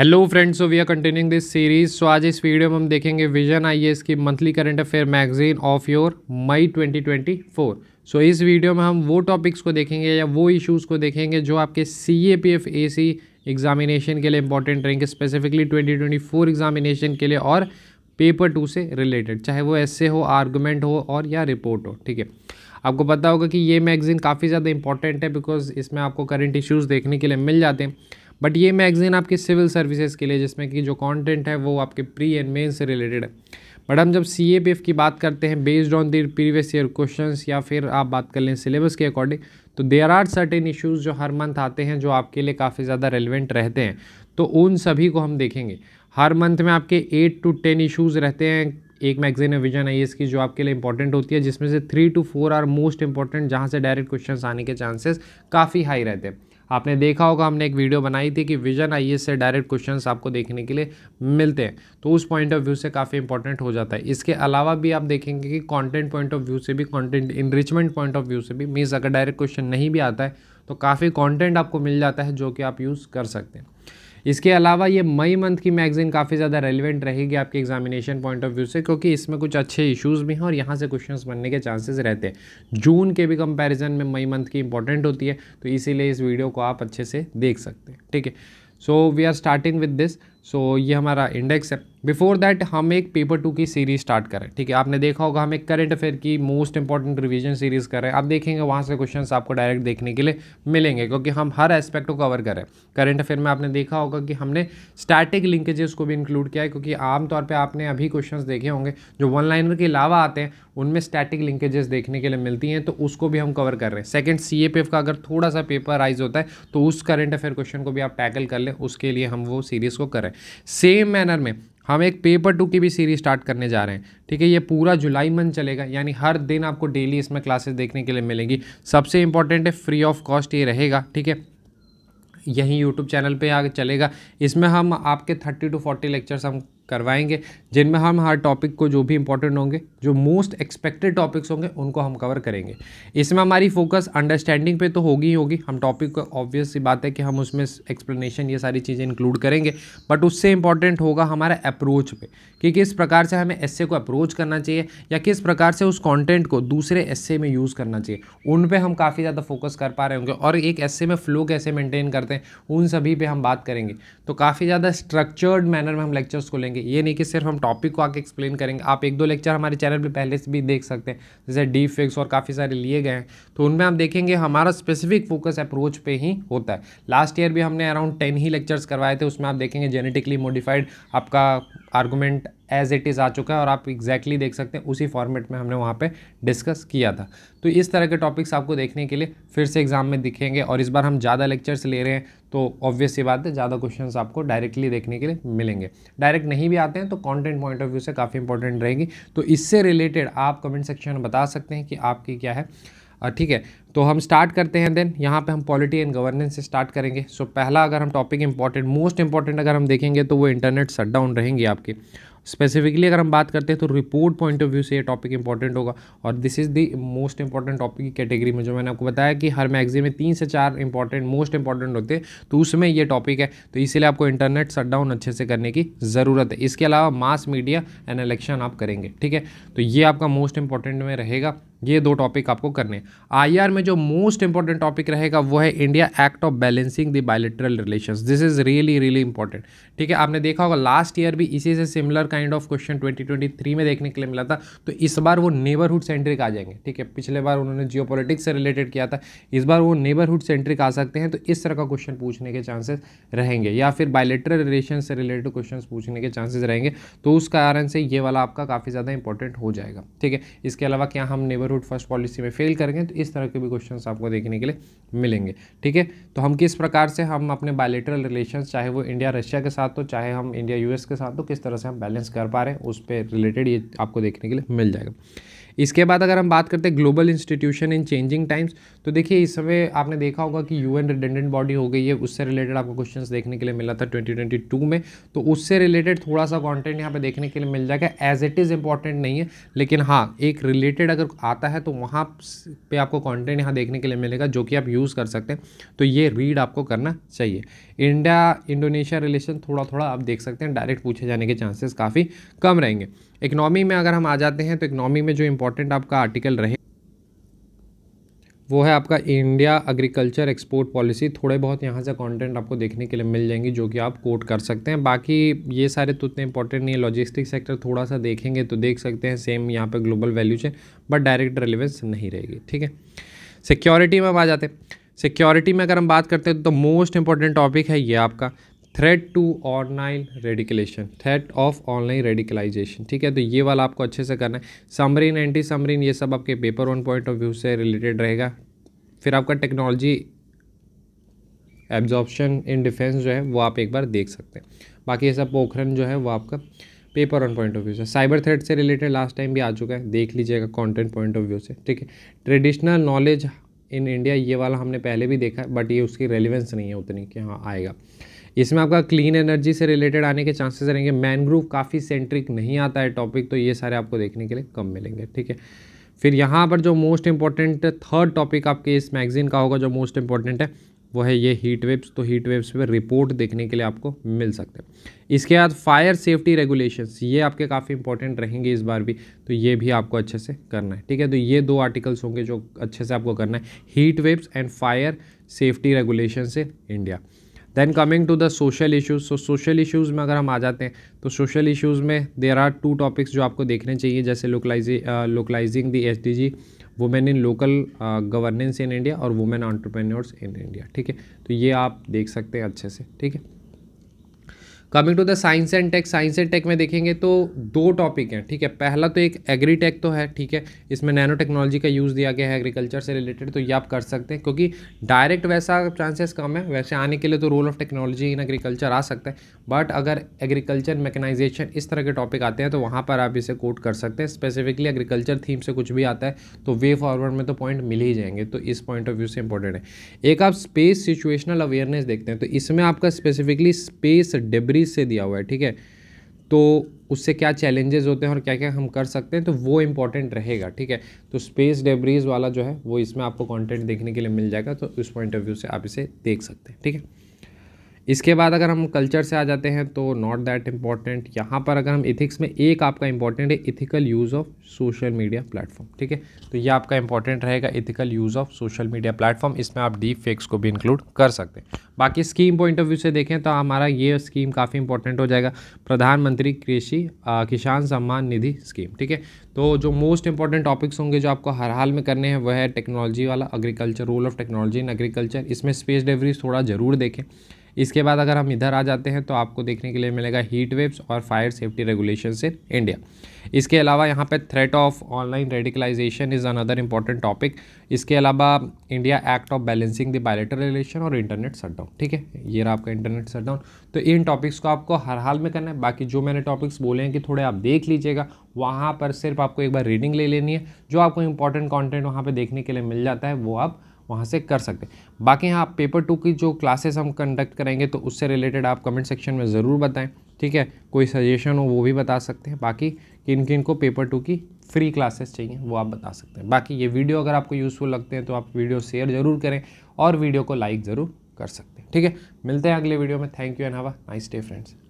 hello friends so we are continuing this series so आज इस video में हम देखेंगे विजन आईएएस की monthly current affair magazine of your May 2024 so so, इस वीडियो में हम वो टॉपिक्स को देखेंगे या वो इश्यूज़ को देखेंगे जो आपके C A P F A C examination के लिए इंपॉर्टेंट रहेंगे स्पेसिफिकली 2024 एग्जामिनेशन के लिए और पेपर टू से रिलेटेड चाहे वो ऐसे हो आर्गूमेंट हो और या रिपोर्ट हो ठीक है आपको पता होगा कि ये मैगजीन काफ़ी ज़्यादा इंपॉर्टेंट है बिकॉज इसमें आपको करंट इश्यूज़ देखने के लिए मिल जाते हैं बट ये मैगज़ीन आपके सिविल सर्विसेज के लिए जिसमें कि जो कंटेंट है वो आपके प्री एंड मेन से रिलेटेड है बट हम जब सी ए एफ की बात करते हैं based on the previous year question या फिर आप बात कर लें सिलेबस के अकॉर्डिंग तो देर आर सर्टेन इशूज़ जो हर मंथ आते हैं जो आपके लिए काफ़ी ज़्यादा रेलिवेंट रहते हैं तो उन सभी को हम देखेंगे हर मंथ में आपके एट टू टेन इशूज़ रहते हैं एक मैगजीन है विजन आई e की जो आपके लिए इंपॉर्टेंट होती है जिसमें से three two four are most important जहाँ से डायरेक्ट क्वेश्चन आने के चांसेस काफ़ी हाई रहते हैं आपने देखा होगा हमने एक वीडियो बनाई थी कि विजन आई से डायरेक्ट क्वेश्चन आपको देखने के लिए मिलते हैं तो उस पॉइंट ऑफ व्यू से काफ़ी इंपॉर्टेंट हो जाता है इसके अलावा भी आप देखेंगे कि कॉन्टेंट पॉइंट ऑफ व्यू से भी content enrichment point of view से भी मीन्स अगर डायरेक्ट क्वेश्चन नहीं भी आता है तो काफ़ी कॉन्टेंट आपको मिल जाता है जो कि आप यूज़ कर सकते हैं इसके अलावा ये मई मंथ की मैगजीन काफ़ी ज़्यादा रेलिवेंट रहेगी आपके एग्जामिनेशन पॉइंट ऑफ व्यू से क्योंकि इसमें कुछ अच्छे इश्यूज़ भी हैं और यहाँ से क्वेश्चन बनने के चांसेस रहते हैं जून के भी कंपेरिजन में मई मंथ की इंपॉर्टेंट होती है तो इसीलिए इस वीडियो को आप अच्छे से देख सकते हैं ठीक है so we are starting with this so so, ये हमारा इंडेक्स है बिफोर दैट हम एक पेपर टू की सीरीज स्टार्ट करें ठीक है आपने देखा होगा हम एक करंट अफेयर की मोस्ट इंपॉर्टेंट रिवीजन सीरीज करें आप देखेंगे वहाँ से क्वेश्चन आपको डायरेक्ट देखने के लिए मिलेंगे क्योंकि हम हर एस्पेक्ट को कवर करें करंट अफेयर में आपने देखा होगा कि हमने स्टैटिक लिंकेजेस को भी इंक्लूड किया है क्योंकि आमतौर पर आपने अभी क्वेश्चन देखे होंगे जो वन लाइनर के अलावा आते हैं उनमें स्टैटिक लिंकेजेस देखने के लिए मिलती हैं तो उसको भी हम कवर कर रहे हैं सेकेंड सी का अगर थोड़ा सा पेपर राइज होता है तो उस करंट अफेयर क्वेश्चन को भी आप टैकल कर लें उसके लिए हम वो सीरीज़ को करें सेम मैनर में हम एक पेपर टू की भी सीरीज स्टार्ट करने जा रहे हैं ठीक है ये पूरा जुलाई मंथ चलेगा यानी हर दिन आपको डेली इसमें क्लासेस देखने के लिए मिलेंगी सबसे इंपॉर्टेंट है फ्री ऑफ कॉस्ट ये रहेगा ठीक है यहीं यूट्यूब चैनल पे आगे चलेगा इसमें हम आपके थर्टी टू फोर्टी लेक्चर्स हम करवाएंगे जिनमें हम हर टॉपिक को जो भी इंपॉर्टेंट होंगे जो मोस्ट एक्सपेक्टेड टॉपिक्स होंगे उनको हम कवर करेंगे इसमें हमारी फोकस अंडरस्टैंडिंग पे तो होगी ही होगी हम टॉपिक को ऑब्वियस सी बात है कि हम उसमें एक्सप्लेनेशन ये सारी चीज़ें इंक्लूड करेंगे बट उससे इंपॉर्टेंट होगा हमारा अप्रोच पे कि किस प्रकार से हमें एस को अप्रोच करना चाहिए या किस प्रकार से उस कॉन्टेंट को दूसरे एस में यूज़ करना चाहिए उन पर हम काफ़ी ज़्यादा फोकस कर पा रहे होंगे और एक एस में फ्लो कैसे मेनटेन करते हैं उन सभी पर हम बात करेंगे तो काफ़ी ज़्यादा स्ट्रक्चर्ड मैनर में हम लेक्चर्स को लेंगे करेंगे ये नहीं कि सिर्फ हम टॉपिक को आके एक्सप्लेन करेंगे आप एक दो लेक्चर हमारे चैनल पे पहले से भी देख सकते हैं जैसे डी फिक्स और काफ़ी सारे लिए गए हैं तो उनमें आप देखेंगे हमारा स्पेसिफिक फोकस अप्रोच पे ही होता है लास्ट ईयर भी हमने अराउंड टेन ही लेक्चर्स करवाए थे उसमें आप देखेंगे जेनेटिकली मॉडिफाइड आपका आर्गूमेंट एज इट इज़ आ चुका है और आप एग्जैक्टली exactly देख सकते हैं उसी फॉर्मेट में हमने वहाँ पे डिस्कस किया था तो इस तरह के टॉपिक्स आपको देखने के लिए फिर से एग्जाम में दिखेंगे और इस बार हम ज़्यादा लेक्चर्स ले रहे हैं तो ऑब्वियस ये बात है ज़्यादा क्वेश्चन आपको डायरेक्टली देखने के लिए मिलेंगे डायरेक्ट नहीं भी आते हैं तो कॉन्टेंट पॉइंट ऑफ व्यू से काफ़ी इंपॉर्टेंट रहेंगी तो इससे रिलेटेड आप कमेंट सेक्शन में बता सकते हैं कि आपकी क्या है ठीक है तो हम स्टार्ट करते हैं देन यहाँ पे हम पॉलिटी एंड गवर्नेंस से स्टार्ट करेंगे सो so, पहला अगर हम टॉपिक इंपॉर्टेंट मोस्ट इंपॉर्टेंट अगर हम देखेंगे तो वो इंटरनेट शटडाउन रहेंगी आपकी स्पेसिफिकली अगर हम बात करते हैं तो रिपोर्ट पॉइंट ऑफ व्यू से ये टॉपिक इंपॉर्टेंट होगा और this is the most important topic की कैटेगरी में जो मैंने आपको बताया कि हर मैगजीन में तीन से चार इंपॉर्टेंट मोस्ट इंपॉर्टेंट होते हैं तो उसमें ये टॉपिक है तो इसीलिए आपको इंटरनेट डाउन अच्छे से करने की ज़रूरत है इसके अलावा मास मीडिया एंड इलेक्शन आप करेंगे ठीक है तो ये आपका मोस्ट इंपॉर्टेंट में रहेगा ये दो टॉपिक आपको करने आई आईआर में जो मोस्ट इंपॉर्टेंट टॉपिक रहेगा वो है India act of balancing the bilateral relations this is really really important ठीक है आपने देखा होगा लास्ट ईयर भी इसी से सिमिलर काइंड ऑफ क्वेश्चन 2023 में देखने के लिए मिला था तो इस बार वो नेबरहुड सेंट्रिक आ जाएंगे ठीक है पिछले बार उन्होंने जियो से रिलेटेड किया था इस बार वो नेबरहुड सेंट्रिक आ सकते हैं तो इस तरह का क्वेश्चन पूछने के चांसेस रहेंगे या फिर बायोलिटरल रिलेशन से रिलेटेड क्वेश्चन पूछने के चांसेज रहेंगे तो उस कारण से ये वाला आपका काफ़ी ज़्यादा इंपॉर्टेंट हो जाएगा ठीक है इसके अलावा क्या हम नेबर रूट फर्स्ट पॉलिसी में फेल कर गए तो इस तरह के भी क्वेश्चन आपको देखने के लिए मिलेंगे ठीक है तो हम किस प्रकार से हम अपने बायोलेटरल रिलेशन चाहे वो इंडिया रशिया के साथ हो चाहे हम इंडिया यूएस के साथ हो किस तरह से हम बैलेंस कर पा रहे हैं उस पर रिलेटेड ये आपको देखने के लिए मिल जाएगा इसके बाद अगर हम बात करते हैं global institution in changing times तो देखिए इस समय आपने देखा होगा कि यूएन रिडेंडेंट बॉडी हो गई है उससे रिलेटेड आपको क्वेश्चन देखने के लिए मिला था 2022 में तो उससे रिलेटेड थोड़ा सा कॉन्टेंट यहाँ पर देखने के लिए मिल जाएगा एज इट इज़ इंपॉर्टेंट नहीं है लेकिन हाँ एक रिलेटेड अगर आता है तो वहाँ पर आपको कॉन्टेंट यहाँ देखने के लिए मिलेगा जो कि आप यूज़ कर सकते हैं तो ये रीड आपको करना चाहिए इंडिया इंडोनेशिया रिलेशन थोड़ा थोड़ा आप देख सकते हैं डायरेक्ट पूछे जाने के चांसेस काफ़ी कम रहेंगे इकनॉमी में अगर हम आ जाते हैं तो इकनॉमी में जो इम्पोर्टेंट आपका आर्टिकल रहे वो है आपका इंडिया एग्रीकल्चर एक्सपोर्ट पॉलिसी थोड़े बहुत यहाँ से कंटेंट आपको देखने के लिए मिल जाएंगी जो कि आप कोट कर सकते हैं बाकी ये सारे तो उतने इंपॉर्टेंट नहीं है लॉजिस्टिक सेक्टर थोड़ा सा देखेंगे तो देख सकते हैं सेम यहाँ पे global value chain but direct relevance नहीं रहेगी ठीक है सिक्योरिटी में आ जाते हैं सिक्योरिटी में अगर हम बात करते हैं तो मोस्ट इंपॉर्टेंट टॉपिक है ये आपका threat to online radicalisation threat of online radicalisation ठीक है तो ये वाला आपको अच्छे से करना है समरीन एंटी समरीन ये सब आपके paper one point of view से रिलेटेड रहेगा फिर आपका टेक्नोलॉजी एब्जॉर्बन इन डिफेंस जो है वो आप एक बार देख सकते हैं बाकी ये सब पोखरन जो है वो आपका paper one point of view से साइबर थ्रेड से रिलेटेड लास्ट टाइम भी आ चुका है देख लीजिएगा कंटेंट पॉइंट ऑफ व्यू से ठीक है ट्रेडिशनल नॉलेज इन इंडिया ये वाला हमने पहले भी देखा है बट ये उसकी रेलिवेंस नहीं है उतनी कि हाँ आएगा इसमें आपका क्लीन एनर्जी से रिलेटेड आने के चांसेस रहेंगे मैनग्रूव काफ़ी सेंट्रिक नहीं आता है टॉपिक तो ये सारे आपको देखने के लिए कम मिलेंगे ठीक है फिर यहाँ पर जो मोस्ट इंपॉर्टेंट थर्ड टॉपिक आपके इस मैगजीन का होगा जो मोस्ट इंपॉर्टेंट है वो है ये हीट वेव्स तो हीट वेव्स पर रिपोर्ट देखने के लिए आपको मिल सकते हैं इसके बाद फायर सेफ्टी रेगुलेशंस ये आपके काफ़ी इंपॉर्टेंट रहेंगे इस बार भी तो ये भी आपको अच्छे से करना है ठीक है तो ये दो आर्टिकल्स होंगे जो अच्छे से आपको करना है heat waves and fire safety regulation से India then coming to the social issues so social issues में अगर हम आ जाते हैं तो सोशल इश्यूज़ में देर आर टू टॉपिक्स जो आपको देखने चाहिए जैसे localise localising the S D G women in local governance in India और वुमेन ऑन्टरप्रेन्योर्स इन इंडिया ठीक है तो ये आप देख सकते हैं अच्छे से ठीक है coming to the science and tech science and tech में देखेंगे तो दो टॉपिक हैं ठीक है पहला तो एक एग्री टेक तो है ठीक है इसमें नैनो टेक्नोलॉजी का यूज़ दिया गया है एग्रीकल्चर से रिलेटेड तो ये आप कर सकते हैं क्योंकि डायरेक्ट वैसा चांसेस कम है वैसे आने के लिए तो role of technology in agriculture आ सकता है बट अगर एग्रीकल्चर मैकेनाइजेशन इस तरह के टॉपिक आते हैं तो वहाँ पर आप इसे कोट कर सकते हैं स्पेसिफिकली एग्रीकल्चर थीम से कुछ भी आता है तो वे फॉरवर्ड में तो पॉइंट मिल ही जाएंगे तो इस पॉइंट ऑफ व्यू से इंपॉर्टेंट है एक आप स्पेस सिचुएशनल अवेयरनेस देखते हैं तो इसमें आपका स्पेसिफिकली स्पेस डिब्री सीरीज़ से दिया हुआ है ठीक है तो उससे क्या चैलेंजेस होते हैं और क्या क्या हम कर सकते हैं तो वो इम्पॉर्टेंट रहेगा ठीक है तो स्पेस डेबरीज वाला जो है वो इसमें आपको कंटेंट देखने के लिए मिल जाएगा तो उस पॉइंट ऑफ व्यू से आप इसे देख सकते हैं ठीक है इसके बाद अगर हम कल्चर से आ जाते हैं तो नॉट दैट इम्पॉर्टेंट यहाँ पर अगर हम इथिक्स में एक आपका इंपॉर्टेंट है ethical use of social media platform ठीक है तो ये आपका इंपॉर्टेंट रहेगा ethical use of social media platform इसमें आप डीप फेक्स को भी इंक्लूड कर सकते हैं बाकी स्कीम पॉइंट ऑफ व्यू से देखें तो हमारा ये स्कीम काफ़ी इंपॉर्टेंट हो जाएगा प्रधानमंत्री कृषि किसान सम्मान निधि स्कीम ठीक है तो जो मोस्ट इंपॉर्टेंट टॉपिक्स होंगे जो आपको हर हाल में करने हैं वह है टेक्नोलॉजी वाला agriculture role of technology in agriculture इसमें स्पेस डिलीवरी थोड़ा ज़रूर देखें इसके बाद अगर हम इधर आ जाते हैं तो आपको देखने के लिए मिलेगा हीट वेव्स और fire safety regulation in India इसके अलावा यहाँ पे threat of online radicalisation is another important topic इसके अलावा India act of balancing the bilateral relation और इंटरनेट शटडाउन ठीक है ये रहा आपका इंटरनेट शटडाउन तो इन टॉपिक्स को आपको हर हाल में करना है बाकी जो मैंने टॉपिक्स बोले हैं कि थोड़े आप देख लीजिएगा वहाँ पर सिर्फ आपको एक बार रीडिंग ले लेनी है जो आपको इंपॉर्टेंट कॉन्टेंट वहाँ पर देखने के लिए मिल जाता है वो आप वहाँ से कर सकते हैं बाकी हाँ पेपर टू की जो क्लासेस हम कंडक्ट करेंगे तो उससे रिलेटेड आप कमेंट सेक्शन में ज़रूर बताएं ठीक है कोई सजेशन हो वो भी बता सकते हैं बाकी किन किन को पेपर टू की फ्री क्लासेस चाहिए वो आप बता सकते हैं बाकी ये वीडियो अगर आपको यूज़फुल लगते हैं तो आप वीडियो शेयर ज़रूर करें और वीडियो को लाइक ज़रूर कर सकते हैं ठीक है मिलते हैं अगले वीडियो में thank you and have a nice day friends